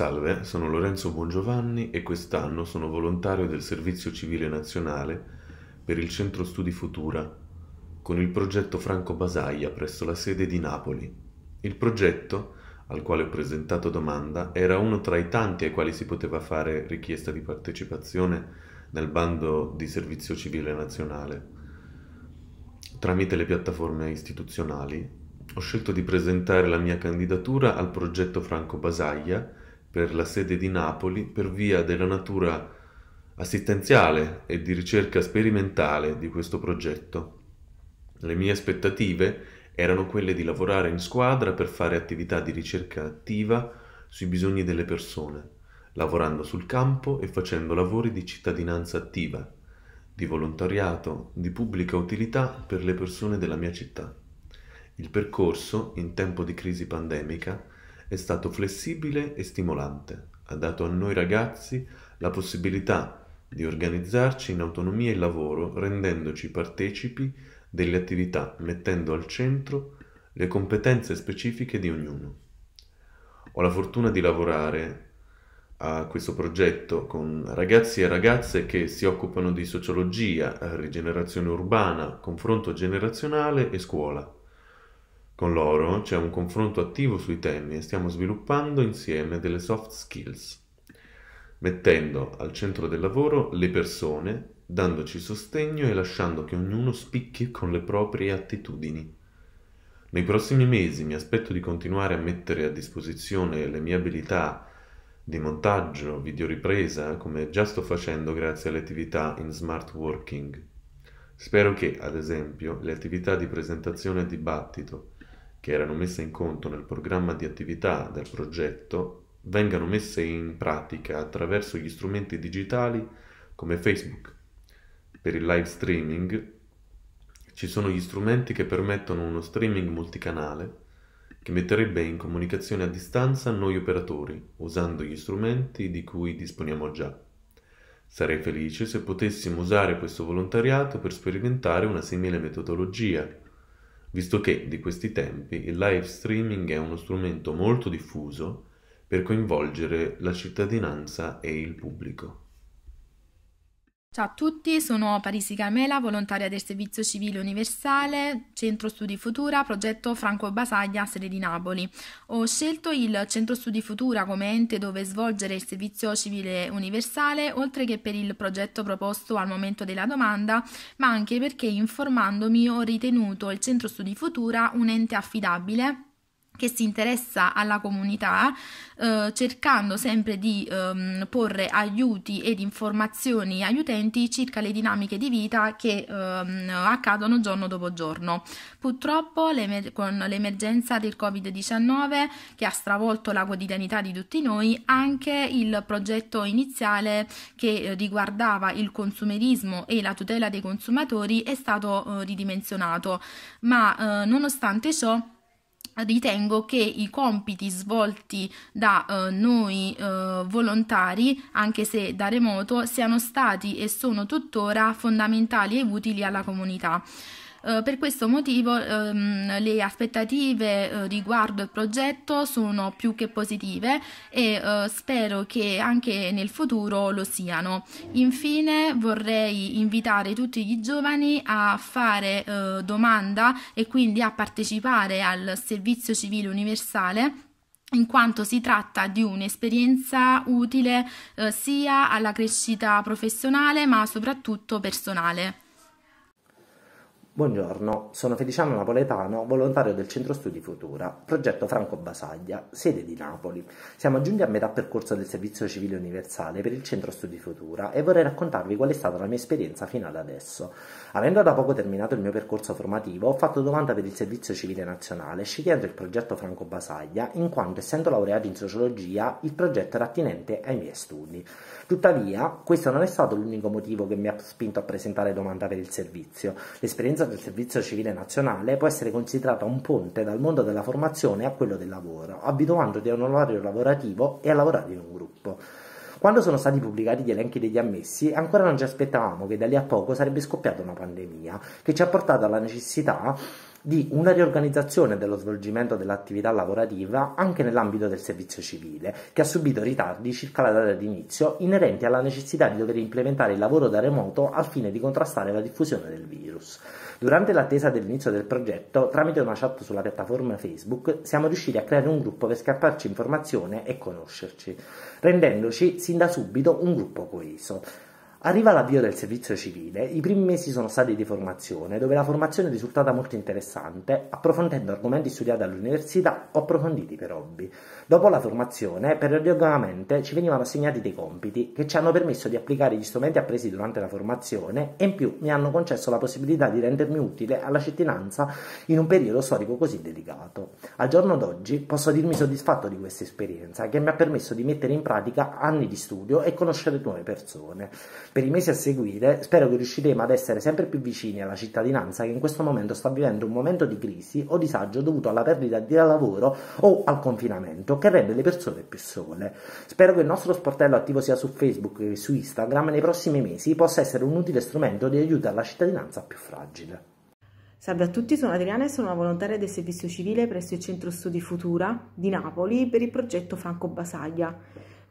Salve, sono Lorenzo Buongiovanni e quest'anno sono volontario del Servizio Civile Nazionale per il Centro Studi Futura con il progetto Franco Basaglia presso la sede di Napoli. Il progetto, al quale ho presentato domanda, era uno tra i tanti ai quali si poteva fare richiesta di partecipazione nel bando di Servizio Civile Nazionale. Tramite le piattaforme istituzionali ho scelto di presentare la mia candidatura al progetto Franco Basaglia per la sede di Napoli per via della natura assistenziale e di ricerca sperimentale di questo progetto. Le mie aspettative erano quelle di lavorare in squadra per fare attività di ricerca attiva sui bisogni delle persone, lavorando sul campo e facendo lavori di cittadinanza attiva, di volontariato, di pubblica utilità per le persone della mia città. Il percorso, in tempo di crisi pandemica, è stato flessibile e stimolante. Ha dato a noi ragazzi la possibilità di organizzarci in autonomia e lavoro rendendoci partecipi delle attività, mettendo al centro le competenze specifiche di ognuno. Ho la fortuna di lavorare a questo progetto con ragazzi e ragazze che si occupano di sociologia, rigenerazione urbana, confronto generazionale e scuola. Con loro c'è un confronto attivo sui temi e stiamo sviluppando insieme delle soft skills, mettendo al centro del lavoro le persone, dandoci sostegno e lasciando che ognuno spicchi con le proprie attitudini. Nei prossimi mesi mi aspetto di continuare a mettere a disposizione le mie abilità di montaggio, videoripresa, come già sto facendo grazie alle attività in smart working. Spero che, ad esempio, le attività di presentazione e dibattito che erano messe in conto nel programma di attività del progetto vengano messe in pratica attraverso gli strumenti digitali come Facebook. Per il live streaming ci sono gli strumenti che permettono uno streaming multicanale che metterebbe in comunicazione a distanza noi operatori usando gli strumenti di cui disponiamo già. Sarei felice se potessimo usare questo volontariato per sperimentare una simile metodologia visto che di questi tempi il live streaming è uno strumento molto diffuso per coinvolgere la cittadinanza e il pubblico. Ciao a tutti, sono Parisi Camela, volontaria del Servizio Civile Universale, Centro Studi Futura, progetto Franco Basaglia, sede di Napoli. Ho scelto il Centro Studi Futura come ente dove svolgere il Servizio Civile Universale, oltre che per il progetto proposto al momento della domanda, ma anche perché informandomi ho ritenuto il Centro Studi Futura un ente affidabile che si interessa alla comunità, eh, cercando sempre di ehm, porre aiuti ed informazioni agli utenti circa le dinamiche di vita che ehm, accadono giorno dopo giorno. Purtroppo l'emer- con l'emergenza del Covid-19 che ha stravolto la quotidianità di tutti noi, anche il progetto iniziale che eh, riguardava il consumerismo e la tutela dei consumatori è stato eh, ridimensionato, ma eh, nonostante ciò ritengo che i compiti svolti da eh, noi eh, volontari, anche se da remoto, siano stati e sono tuttora fondamentali e utili alla comunità. Eh, per questo motivo ehm, le aspettative eh, riguardo il progetto sono più che positive e eh, spero che anche nel futuro lo siano. Infine vorrei invitare tutti i giovani a fare eh, domanda e quindi a partecipare al servizio civile universale in quanto si tratta di un'esperienza utile eh, sia alla crescita professionale ma soprattutto personale. Buongiorno, sono Feliciano Napoletano, volontario del Centro Studi Futura, progetto Franco Basaglia, sede di Napoli. Siamo giunti a metà percorso del servizio civile universale per il Centro Studi Futura e vorrei raccontarvi qual è stata la mia esperienza fino ad adesso. Avendo da poco terminato il mio percorso formativo, ho fatto domanda per il servizio civile nazionale, scegliendo il progetto Franco Basaglia, in quanto essendo laureato in sociologia, il progetto era attinente ai miei studi. Tuttavia, questo non è stato l'unico motivo che mi ha spinto a presentare domanda per il servizio. L'esperienza l'organizzazione del servizio civile nazionale può essere considerata un ponte dal mondo della formazione a quello del lavoro, abituandoti a un orario lavorativo e a lavorare in un gruppo. Quando sono stati pubblicati gli elenchi degli ammessi, ancora non ci aspettavamo che da lì a poco sarebbe scoppiata una pandemia, che ci ha portato alla necessità di una riorganizzazione dello svolgimento dell'attività lavorativa anche nell'ambito del servizio civile, che ha subito ritardi circa la data di inizio inerenti alla necessità di dover implementare il lavoro da remoto al fine di contrastare la diffusione del virus. Durante l'attesa dell'inizio del progetto, tramite una chat sulla piattaforma Facebook, siamo riusciti a creare un gruppo per scapparci informazione e conoscerci, rendendoci sin da subito un gruppo coeso. Arriva l'avvio del servizio civile, i primi mesi sono stati di formazione, dove la formazione è risultata molto interessante, approfondendo argomenti studiati all'università o approfonditi per hobby. Dopo la formazione, periodicamente ci venivano assegnati dei compiti che ci hanno permesso di applicare gli strumenti appresi durante la formazione e in più mi hanno concesso la possibilità di rendermi utile alla cittadinanza in un periodo storico così delicato. Al giorno d'oggi posso dirmi soddisfatto di questa esperienza che mi ha permesso di mettere in pratica anni di studio e conoscere nuove persone per i mesi a seguire spero che riusciremo ad essere sempre più vicini alla cittadinanza che in questo momento sta vivendo un momento di crisi o disagio dovuto alla perdita di lavoro o al confinamento che rende le persone più sole. Spero che il nostro sportello attivo sia su Facebook che su Instagram nei prossimi mesi possa essere un utile strumento di aiuto alla cittadinanza più fragile. Salve a tutti, sono Adriana e sono una volontaria del servizio civile presso il Centro Studi Futura di Napoli per il progetto Franco Basaglia.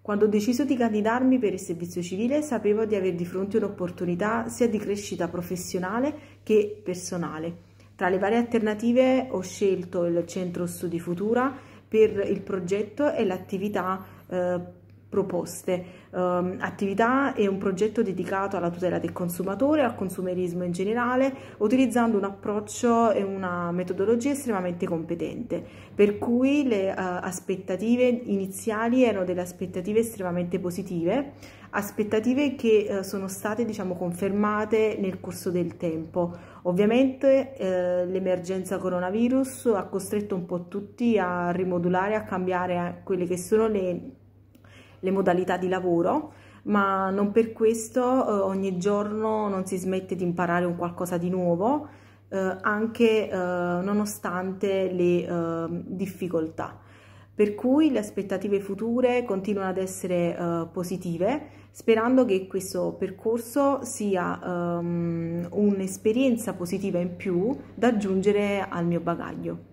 Quando ho deciso di candidarmi per il servizio civile sapevo di avere di fronte un'opportunità sia di crescita professionale che personale. Tra le varie alternative ho scelto il Centro Studi Futura per il progetto e l'attività eh, proposte, um, attività e un progetto dedicato alla tutela del consumatore, al consumerismo in generale, utilizzando un approccio e una metodologia estremamente competente, per cui le uh, aspettative iniziali erano delle aspettative estremamente positive, aspettative che uh, sono state diciamo confermate nel corso del tempo. Ovviamente eh, l'emergenza coronavirus ha costretto un po' tutti a rimodulare, a cambiare eh, quelle che sono le le modalità di lavoro, ma non per questo eh, ogni giorno non si smette di imparare un qualcosa di nuovo, eh, anche eh, nonostante le ehm, difficoltà. Per cui le aspettative future continuano ad essere eh, positive, sperando che questo percorso sia um, un'esperienza positiva in più da aggiungere al mio bagaglio.